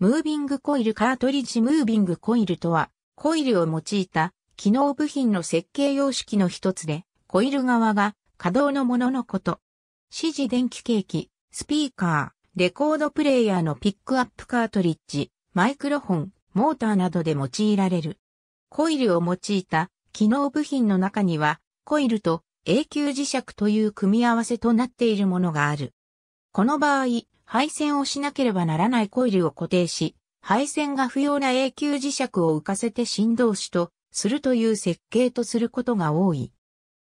ムービングコイルカートリッジムービングコイルとは、コイルを用いた機能部品の設計様式の一つで、コイル側が稼働のもののこと。指示電気ケーキ、スピーカー、レコードプレイヤーのピックアップカートリッジ、マイクロフォン、モーターなどで用いられる。コイルを用いた機能部品の中には、コイルと永久磁石という組み合わせとなっているものがある。この場合、配線をしなければならないコイルを固定し、配線が不要な永久磁石を浮かせて振動子とするという設計とすることが多い。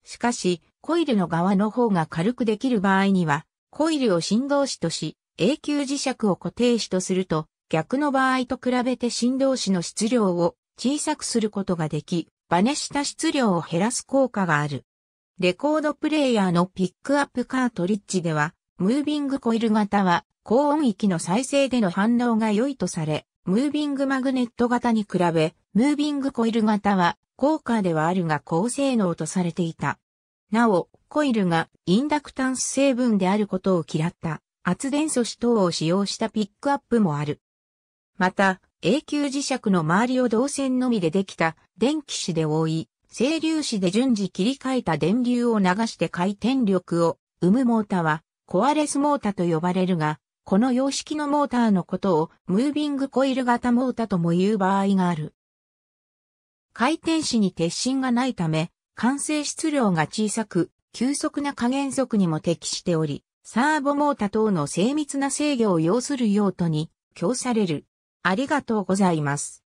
しかし、コイルの側の方が軽くできる場合には、コイルを振動子とし、永久磁石を固定子とすると、逆の場合と比べて振動子の質量を小さくすることができ、バネした質量を減らす効果がある。レコードプレイヤーのピックアップカートリッジでは、ムービングコイル型は、高音域の再生での反応が良いとされ、ムービングマグネット型に比べ、ムービングコイル型は、高価ではあるが高性能とされていた。なお、コイルがインダクタンス成分であることを嫌った圧電素子等を使用したピックアップもある。また、永久磁石の周りを導線のみでできた電気子で覆い、整粒子で順次切り替えた電流を流して回転力を生むモータはコアレスモータと呼ばれるが、この様式のモーターのことをムービングコイル型モータとも言う場合がある。回転子に鉄心がないため、完成質量が小さく、急速な加減速にも適しており、サーボモータ等の精密な制御を要する用途に供される。ありがとうございます。